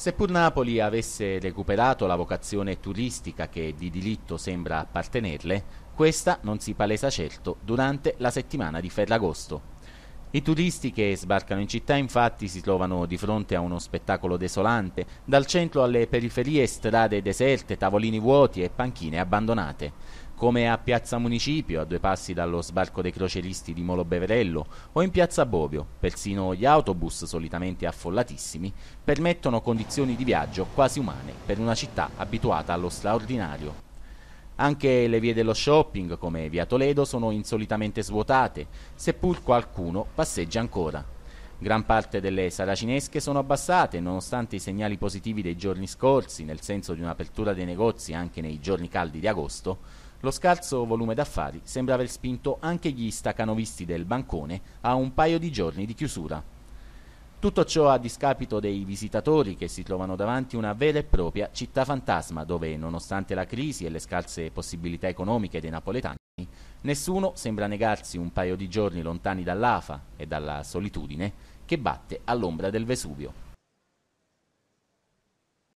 Seppur Napoli avesse recuperato la vocazione turistica che di diritto sembra appartenerle, questa non si palesa certo durante la settimana di Ferragosto. I turisti che sbarcano in città infatti si trovano di fronte a uno spettacolo desolante, dal centro alle periferie strade deserte, tavolini vuoti e panchine abbandonate come a Piazza Municipio, a due passi dallo sbarco dei crocelisti di Molo Beverello, o in Piazza Bovio. Persino gli autobus, solitamente affollatissimi, permettono condizioni di viaggio quasi umane per una città abituata allo straordinario. Anche le vie dello shopping, come via Toledo, sono insolitamente svuotate, seppur qualcuno passeggia ancora. Gran parte delle saracinesche sono abbassate, nonostante i segnali positivi dei giorni scorsi, nel senso di un'apertura dei negozi anche nei giorni caldi di agosto, lo scarso volume d'affari sembra aver spinto anche gli stacanovisti del bancone a un paio di giorni di chiusura. Tutto ciò a discapito dei visitatori che si trovano davanti una vera e propria città fantasma dove, nonostante la crisi e le scarse possibilità economiche dei napoletani, nessuno sembra negarsi un paio di giorni lontani dall'afa e dalla solitudine che batte all'ombra del Vesuvio.